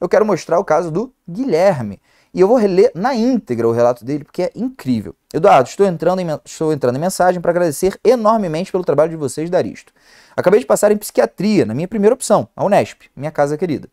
eu quero mostrar o caso do Guilherme. E eu vou reler na íntegra o relato dele, porque é incrível. Eduardo, estou entrando em, estou entrando em mensagem para agradecer enormemente pelo trabalho de vocês Daristo. Acabei de passar em psiquiatria, na minha primeira opção, a Unesp, minha casa querida.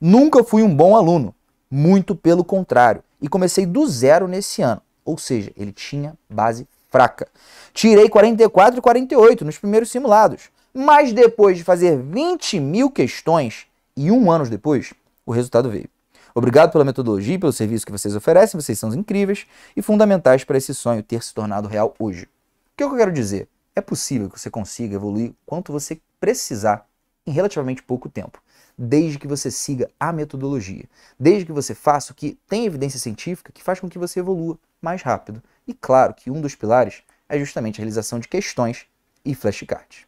Nunca fui um bom aluno, muito pelo contrário, e comecei do zero nesse ano. Ou seja, ele tinha base fraca. Tirei 44 e 48 nos primeiros simulados, mas depois de fazer 20 mil questões e um ano depois, o resultado veio. Obrigado pela metodologia e pelo serviço que vocês oferecem, vocês são incríveis e fundamentais para esse sonho ter se tornado real hoje. O que eu quero dizer? É possível que você consiga evoluir quanto você precisar em relativamente pouco tempo, desde que você siga a metodologia, desde que você faça o que tem evidência científica que faz com que você evolua mais rápido. E claro que um dos pilares é justamente a realização de questões e flashcards.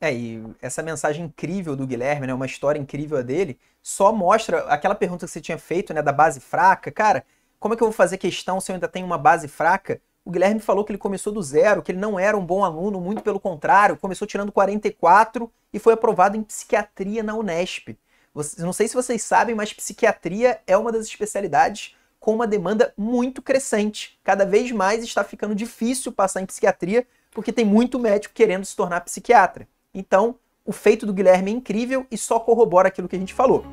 É, e essa mensagem incrível do Guilherme, né, uma história incrível dele, só mostra aquela pergunta que você tinha feito, né, da base fraca. Cara, como é que eu vou fazer questão se eu ainda tenho uma base fraca? O Guilherme falou que ele começou do zero, que ele não era um bom aluno, muito pelo contrário, começou tirando 44 e foi aprovado em psiquiatria na Unesp. Você, não sei se vocês sabem, mas psiquiatria é uma das especialidades com uma demanda muito crescente. Cada vez mais está ficando difícil passar em psiquiatria, porque tem muito médico querendo se tornar psiquiatra. Então, o feito do Guilherme é incrível e só corrobora aquilo que a gente falou.